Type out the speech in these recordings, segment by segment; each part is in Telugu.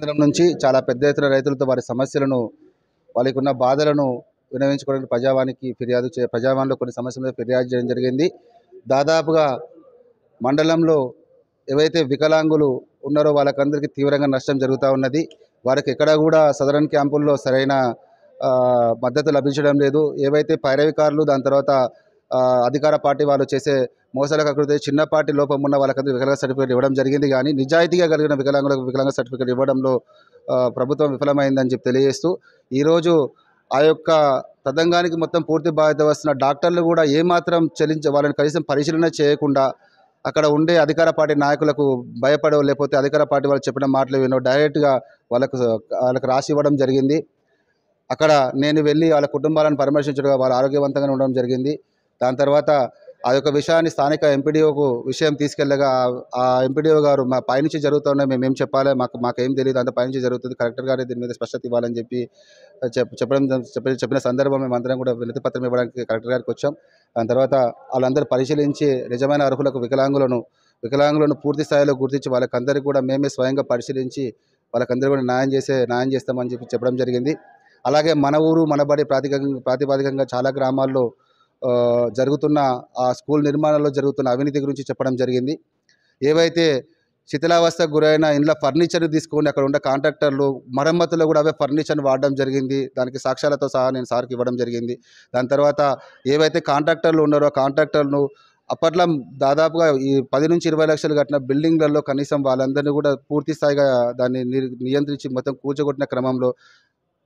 కేంద్రం నుంచి చాలా పెద్ద ఎత్తున రైతులతో వారి సమస్యలను వాళ్ళకి ఉన్న బాధలను వినవించుకోవడానికి ప్రజావానికి ఫిర్యాదు చే ప్రజావాణిలో కొన్ని సమస్యల ఫిర్యాదు చేయడం జరిగింది దాదాపుగా మండలంలో ఏవైతే వికలాంగులు ఉన్నారో వాళ్ళకందరికీ తీవ్రంగా నష్టం జరుగుతూ ఉన్నది వారికి ఎక్కడా కూడా సదరన్ క్యాంపుల్లో సరైన మద్దతు లభించడం లేదు ఏవైతే పైరవికారులు దాని తర్వాత అధికార పార్టీ వాళ్ళు చేసే మోసాలకు చిన్న చిన్నపాటి లోపం ఉన్న వాళ్ళకందరూ వికలాంగ సర్టిఫికేట్ ఇవ్వడం జరిగింది కానీ నిజాయితీగా కలిగిన వికలాంగులకు వికలాంగ సర్టిఫికేట్ ఇవ్వడంలో ప్రభుత్వం విఫలమైందని చెప్పి తెలియజేస్తూ ఈరోజు ఆ యొక్క తదంగానికి మొత్తం పూర్తి బాధ్యత వస్తున్న డాక్టర్లు కూడా ఏమాత్రం చెల్లించ వాళ్ళని కనీసం పరిశీలన చేయకుండా అక్కడ ఉండే అధికార పార్టీ నాయకులకు భయపడవు లేకపోతే అధికార పార్టీ వాళ్ళు చెప్పిన మాటలు వినో డైరెక్ట్గా వాళ్ళకు వాళ్ళకు రాసి ఇవ్వడం జరిగింది అక్కడ నేను వెళ్ళి వాళ్ళ కుటుంబాలను పరామర్శించడం వాళ్ళు ఆరోగ్యవంతంగా ఉండడం జరిగింది దాని తర్వాత ఆ యొక్క విషయాన్ని స్థానిక ఎంపీడీఓకు విషయం తీసుకెళ్ళగా ఆ ఎంపీడీఓ గారు మా పైనుంచి జరుగుతున్నాయి మేము ఏం చెప్పాలి మాకు మాకేం తెలియదు అంత పైనుంచి జరుగుతుంది కలెక్టర్ గారు దీని మీద స్పష్టత ఇవ్వాలని చెప్పి చెప్పడం చెప్పిన సందర్భం మేము అందరం కూడా వినతి పత్రం ఇవ్వడానికి కలెక్టర్ గారికి వచ్చాం దాని తర్వాత వాళ్ళందరూ పరిశీలించి నిజమైన అర్హులకు వికలాంగులను వికలాంగులను పూర్తి స్థాయిలో గుర్తించి వాళ్ళకందరికీ కూడా మేమే స్వయంగా పరిశీలించి వాళ్ళకందరూ కూడా న్యాయం చేసే న్యాయం చేస్తామని చెప్పి చెప్పడం జరిగింది అలాగే మన ఊరు మన బడి ప్రాతిపదికంగా చాలా గ్రామాల్లో జరుగుతున్న ఆ స్కూల్ నిర్మాణంలో జరుగుతున్న అవినీతి గురించి చెప్పడం జరిగింది ఏవైతే శిథిలావస్థకు గురైన ఇంట్లో ఫర్నిచర్ తీసుకొని అక్కడ ఉన్న కాంట్రాక్టర్లు మరమ్మతులు కూడా అవే ఫర్నిచర్ని వాడడం జరిగింది దానికి సాక్ష్యాలతో సహా నేను సార్కి ఇవ్వడం జరిగింది దాని తర్వాత ఏవైతే కాంట్రాక్టర్లు ఉన్నారో కాంట్రాక్టర్ను అప్పట్లో దాదాపుగా ఈ పది నుంచి ఇరవై లక్షలు కట్టిన బిల్డింగ్లలో కనీసం వాళ్ళందరినీ కూడా పూర్తి స్థాయిగా దాన్ని నియంత్రించి మొత్తం కూర్చోగొట్టిన క్రమంలో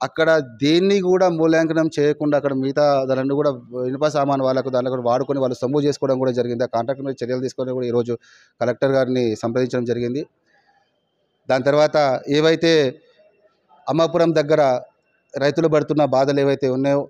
అక్కడ దేన్ని కూడా మూల్యాంకనం చేయకుండా అక్కడ మిగతా దాన్ని కూడా ఇనుప సామాన్ వాళ్ళకు దాన్ని కూడా వాడుకొని వాళ్ళు సమ్ము చేసుకోవడం కూడా జరిగింది ఆ కాంట్రాక్టర్ మీద చర్యలు తీసుకొని కూడా ఈరోజు కలెక్టర్ గారిని సంప్రదించడం జరిగింది దాని తర్వాత ఏవైతే అమ్మాపురం దగ్గర రైతులు పడుతున్న బాధలు ఏవైతే ఉన్నాయో